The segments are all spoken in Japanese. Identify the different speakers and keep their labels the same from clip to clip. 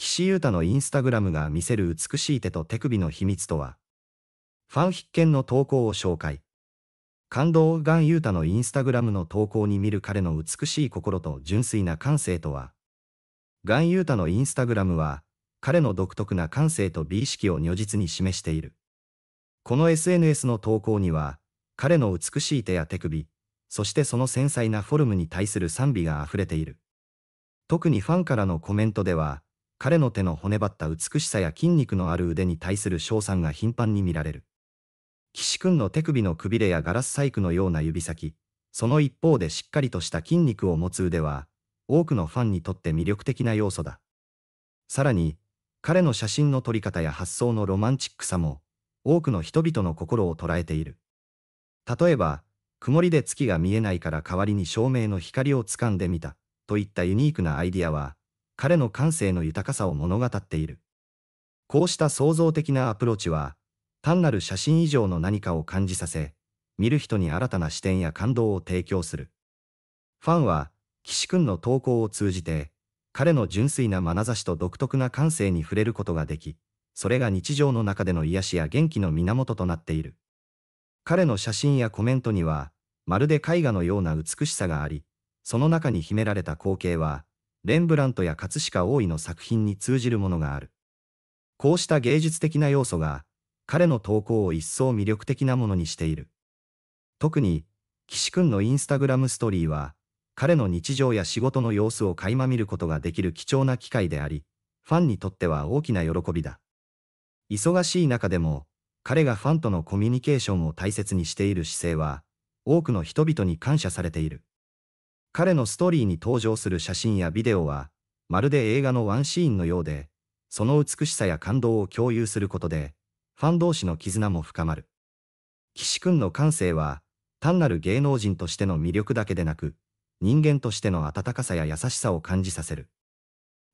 Speaker 1: 岸優太のインスタグラムが見せる美しい手と手首の秘密とは、ファン必見の投稿を紹介。感動ガン優太のインスタグラムの投稿に見る彼の美しい心と純粋な感性とは、ガン優太のインスタグラムは、彼の独特な感性と美意識を如実に示している。この SNS の投稿には、彼の美しい手や手首、そしてその繊細なフォルムに対する賛美が溢れている。特にファンからのコメントでは、彼の手の骨ばった美しさや筋肉のある腕に対する賞賛が頻繁に見られる。岸君の手首のくびれやガラス細工のような指先、その一方でしっかりとした筋肉を持つ腕は、多くのファンにとって魅力的な要素だ。さらに、彼の写真の撮り方や発想のロマンチックさも、多くの人々の心を捉えている。例えば、曇りで月が見えないから代わりに照明の光をつかんでみた、といったユニークなアイディアは、彼の感性の豊かさを物語っている。こうした創造的なアプローチは、単なる写真以上の何かを感じさせ、見る人に新たな視点や感動を提供する。ファンは、岸くんの投稿を通じて、彼の純粋な眼差しと独特な感性に触れることができ、それが日常の中での癒しや元気の源となっている。彼の写真やコメントには、まるで絵画のような美しさがあり、その中に秘められた光景は、レンブラントや葛飾大井の作品に通じるものがある。こうした芸術的な要素が、彼の投稿を一層魅力的なものにしている。特に、岸くんのインスタグラムストーリーは、彼の日常や仕事の様子を垣間見ることができる貴重な機会であり、ファンにとっては大きな喜びだ。忙しい中でも、彼がファンとのコミュニケーションを大切にしている姿勢は、多くの人々に感謝されている。彼のストーリーに登場する写真やビデオは、まるで映画のワンシーンのようで、その美しさや感動を共有することで、ファン同士の絆も深まる。岸くんの感性は、単なる芸能人としての魅力だけでなく、人間としての温かさや優しさを感じさせる。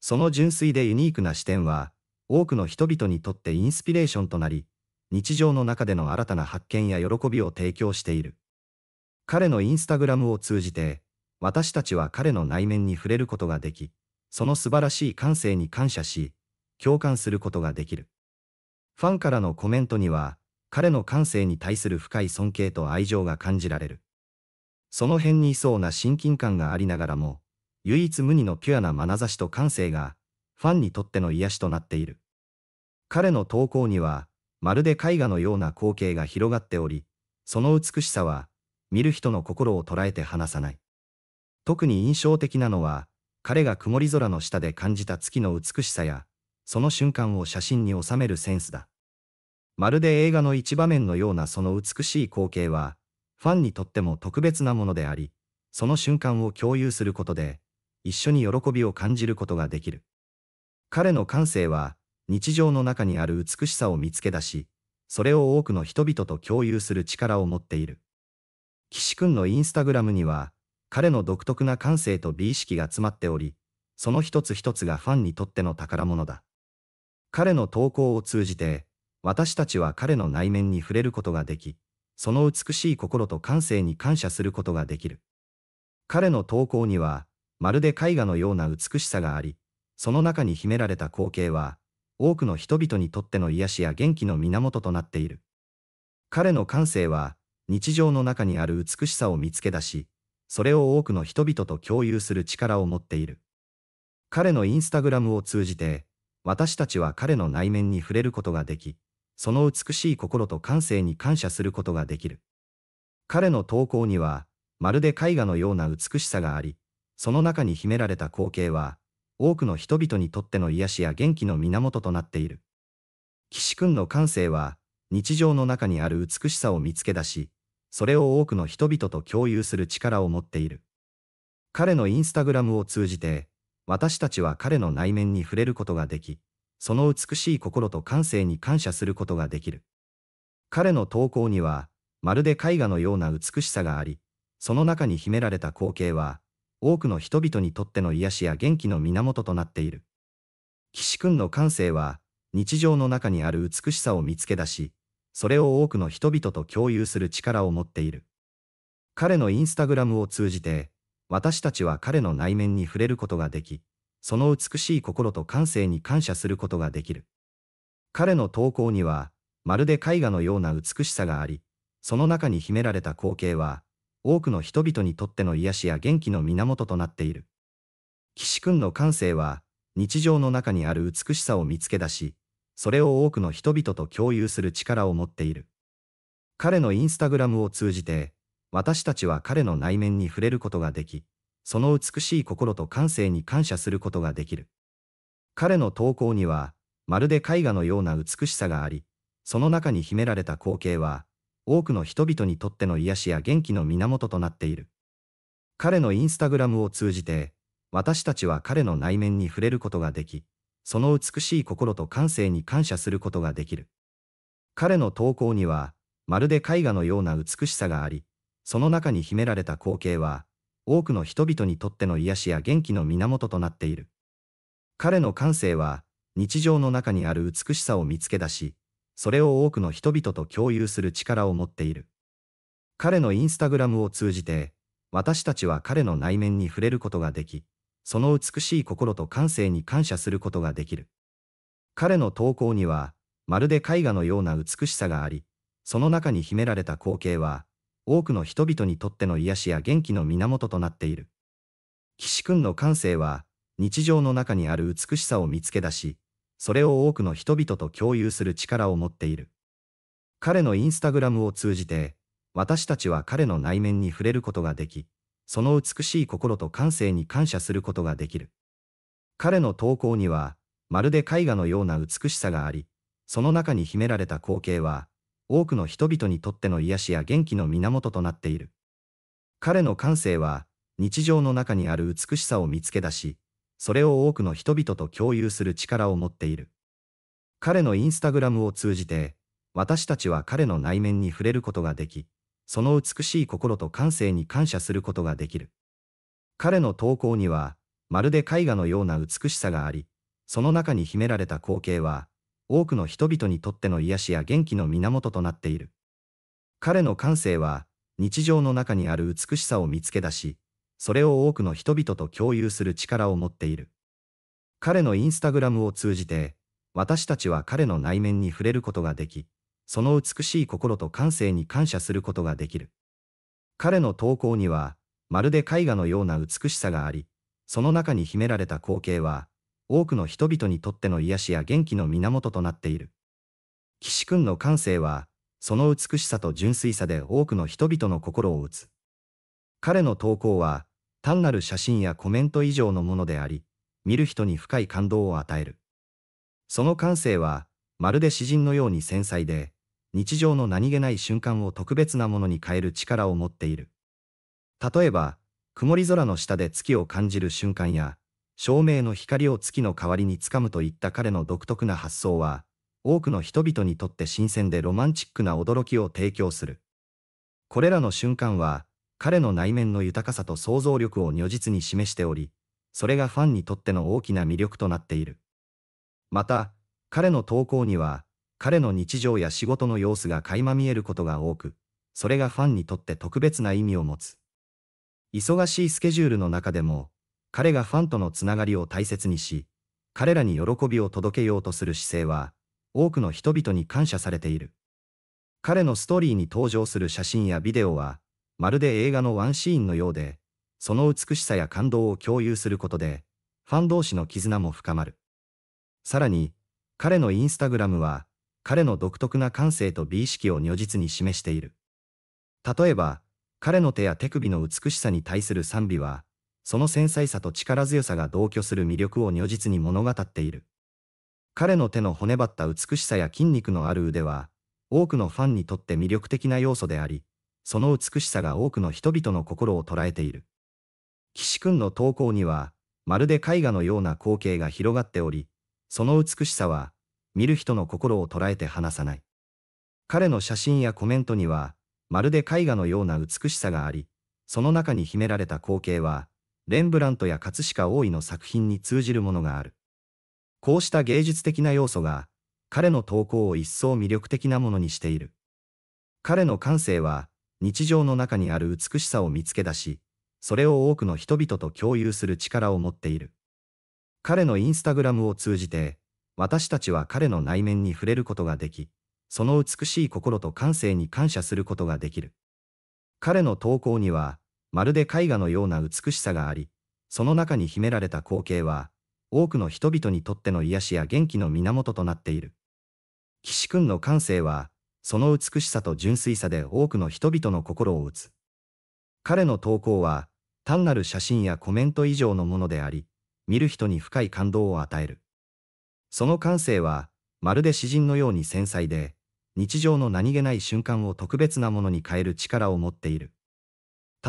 Speaker 1: その純粋でユニークな視点は、多くの人々にとってインスピレーションとなり、日常の中での新たな発見や喜びを提供している。彼のインスタグラムを通じて、私たちは彼の内面に触れることができ、その素晴らしい感性に感謝し、共感することができる。ファンからのコメントには、彼の感性に対する深い尊敬と愛情が感じられる。その辺にいそうな親近感がありながらも、唯一無二のピュアな眼差しと感性が、ファンにとっての癒しとなっている。彼の投稿には、まるで絵画のような光景が広がっており、その美しさは、見る人の心を捉えて離さない。特に印象的なのは、彼が曇り空の下で感じた月の美しさや、その瞬間を写真に収めるセンスだ。まるで映画の一場面のようなその美しい光景は、ファンにとっても特別なものであり、その瞬間を共有することで、一緒に喜びを感じることができる。彼の感性は、日常の中にある美しさを見つけ出し、それを多くの人々と共有する力を持っている。岸君のインスタグラムには、彼の独特な感性と美意識が詰まっており、その一つ一つがファンにとっての宝物だ。彼の投稿を通じて、私たちは彼の内面に触れることができ、その美しい心と感性に感謝することができる。彼の投稿には、まるで絵画のような美しさがあり、その中に秘められた光景は、多くの人々にとっての癒しや元気の源となっている。彼の感性は、日常の中にある美しさを見つけ出し、それを多くの人々と共有する力を持っている。彼のインスタグラムを通じて、私たちは彼の内面に触れることができ、その美しい心と感性に感謝することができる。彼の投稿には、まるで絵画のような美しさがあり、その中に秘められた光景は、多くの人々にとっての癒しや元気の源となっている。岸君の感性は、日常の中にある美しさを見つけ出し、それを多くの人々と共有する力を持っている。彼のインスタグラムを通じて、私たちは彼の内面に触れることができ、その美しい心と感性に感謝することができる。彼の投稿には、まるで絵画のような美しさがあり、その中に秘められた光景は、多くの人々にとっての癒しや元気の源となっている。岸くんの感性は、日常の中にある美しさを見つけ出し、それを多くの人々と共有する力を持っている。彼のインスタグラムを通じて、私たちは彼の内面に触れることができ、その美しい心と感性に感謝することができる。彼の投稿には、まるで絵画のような美しさがあり、その中に秘められた光景は、多くの人々にとっての癒しや元気の源となっている。岸くんの感性は、日常の中にある美しさを見つけ出し、それを多くの人々と共有する力を持っている。彼のインスタグラムを通じて、私たちは彼の内面に触れることができ、その美しい心と感性に感謝することができる。彼の投稿には、まるで絵画のような美しさがあり、その中に秘められた光景は、多くの人々にとっての癒しや元気の源となっている。彼のインスタグラムを通じて、私たちは彼の内面に触れることができ、その美しい心と感性に感謝することができる。彼の投稿には、まるで絵画のような美しさがあり、その中に秘められた光景は、多くの人々にとっての癒しや元気の源となっている。彼の感性は、日常の中にある美しさを見つけ出し、それを多くの人々と共有する力を持っている。彼のインスタグラムを通じて、私たちは彼の内面に触れることができ、その美しい心と感性に感謝することができる。彼の投稿には、まるで絵画のような美しさがあり、その中に秘められた光景は、多くの人々にとっての癒しや元気の源となっている。岸君の感性は、日常の中にある美しさを見つけ出し、それを多くの人々と共有する力を持っている。彼のインスタグラムを通じて、私たちは彼の内面に触れることができ、その美しい心と感性に感謝することができる。彼の投稿には、まるで絵画のような美しさがあり、その中に秘められた光景は、多くの人々にとっての癒しや元気の源となっている。彼の感性は、日常の中にある美しさを見つけ出し、それを多くの人々と共有する力を持っている。彼のインスタグラムを通じて、私たちは彼の内面に触れることができ、その美しい心と感性に感謝することができる。彼の投稿には、まるで絵画のような美しさがあり、その中に秘められた光景は、多くの人々にとっての癒しや元気の源となっている。彼の感性は、日常の中にある美しさを見つけ出し、それを多くの人々と共有する力を持っている。彼のインスタグラムを通じて、私たちは彼の内面に触れることができ、その美しい心と感性に感謝することができる。彼の投稿には、まるで絵画のような美しさがあり、その中に秘められた光景は、多くの人々にとっての癒しや元気の源となっている。岸君の感性は、その美しさと純粋さで多くの人々の心を打つ。彼の投稿は、単なる写真やコメント以上のものであり、見る人に深い感動を与える。その感性は、まるで詩人のように繊細で、日常の何気ない瞬間を特別なものに変える力を持っている。例えば、曇り空の下で月を感じる瞬間や、照明の光を月の代わりにつかむといった彼の独特な発想は、多くの人々にとって新鮮でロマンチックな驚きを提供する。これらの瞬間は、彼の内面の豊かさと想像力を如実に示しており、それがファンにとっての大きな魅力となっている。また、彼の投稿には、彼の日常や仕事の様子が垣間見えることが多く、それがファンにとって特別な意味を持つ。忙しいスケジュールの中でも、彼がファンとのつながりを大切にし、彼らに喜びを届けようとする姿勢は、多くの人々に感謝されている。彼のストーリーに登場する写真やビデオは、まるで映画のワンシーンのようで、その美しさや感動を共有することで、ファン同士の絆も深まる。さらに、彼のインスタグラムは、彼の独特な感性と美意識を如実に示している。例えば、彼の手や手首の美しさに対する賛美は、その繊細さと力強さが同居する魅力を如実に物語っている。彼の手の骨ばった美しさや筋肉のある腕は、多くのファンにとって魅力的な要素であり、その美しさが多くの人々の心を捉えている。岸君の投稿には、まるで絵画のような光景が広がっており、その美しさは、見る人の心を捉えて離さない。彼の写真やコメントには、まるで絵画のような美しさがあり、その中に秘められた光景は、レンブラントや葛飾大井の作品に通じるものがある。こうした芸術的な要素が、彼の投稿を一層魅力的なものにしている。彼の感性は、日常の中にある美しさを見つけ出し、それを多くの人々と共有する力を持っている。彼のインスタグラムを通じて、私たちは彼の内面に触れることができ、その美しい心と感性に感謝することができる。彼の投稿には、まるで絵画のような美しさがあり、その中に秘められた光景は、多くの人々にとっての癒しや元気の源となっている。岸君の感性は、その美しさと純粋さで多くの人々の心を打つ。彼の投稿は、単なる写真やコメント以上のものであり、見る人に深い感動を与える。その感性は、まるで詩人のように繊細で、日常の何気ない瞬間を特別なものに変える力を持っている。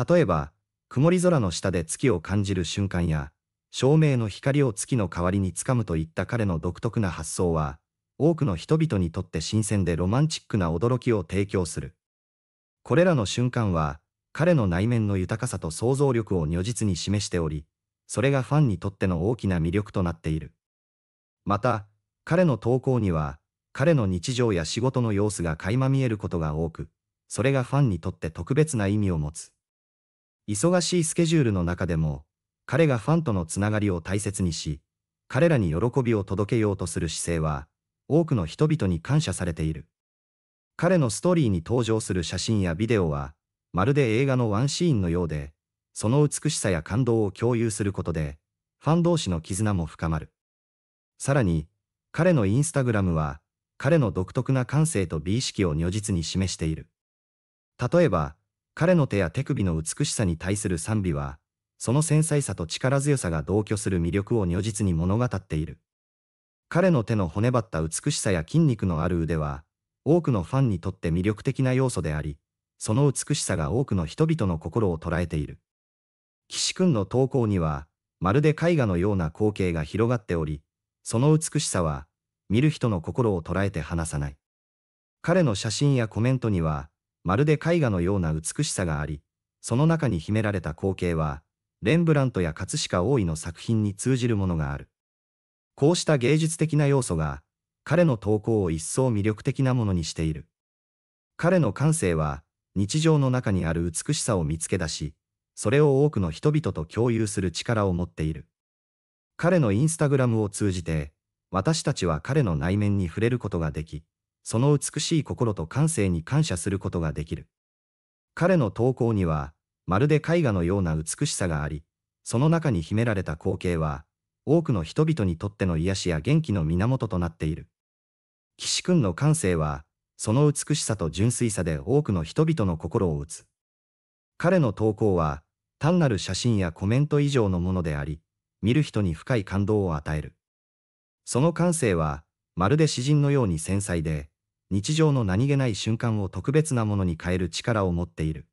Speaker 1: 例えば、曇り空の下で月を感じる瞬間や、照明の光を月の代わりにつかむといった彼の独特な発想は、多くの人々にとって新鮮でロマンチックな驚きを提供する。これらの瞬間は、彼の内面の豊かさと想像力を如実に示しており、それがファンにとっての大きな魅力となっている。また、彼の投稿には、彼の日常や仕事の様子が垣間見えることが多く、それがファンにとって特別な意味を持つ。忙しいスケジュールの中でも、彼がファンとのつながりを大切にし、彼らに喜びを届けようとする姿勢は、多くの人々に感謝されている。彼のストーリーに登場する写真やビデオは、まるで映画のワンシーンのようで、その美しさや感動を共有することで、ファン同士の絆も深まる。さらに、彼のインスタグラムは、彼の独特な感性と美意識を如実に示している。例えば、彼の手や手首の美しさに対する賛美は、その繊細さと力強さが同居する魅力を如実に物語っている。彼の手の骨張った美しさや筋肉のある腕は、多くのファンにとって魅力的な要素であり、その美しさが多くの人々の心を捉えている。岸君の投稿には、まるで絵画のような光景が広がっており、その美しさは、見る人の心を捉えて離さない。彼の写真やコメントには、まるで絵画のような美しさがあり、その中に秘められた光景は、レンブラントや葛飾大井の作品に通じるものがある。こうした芸術的な要素が、彼の投稿を一層魅力的なものにしている。彼の感性は、日常の中にある美しさを見つけ出し、それを多くの人々と共有する力を持っている。彼のインスタグラムを通じて、私たちは彼の内面に触れることができ、その美しい心と感性に感謝することができる。彼の投稿には、まるで絵画のような美しさがあり、その中に秘められた光景は、多くの人々にとっての癒しや元気の源となっている。岸君の感性は、その美しさと純粋さで多くの人々の心を打つ。彼の投稿は、単なる写真やコメント以上のものであり、見る人に深い感動を与える。その感性は、まるで詩人のように繊細で、日常の何気ない瞬間を特別なものに変える力を持っている。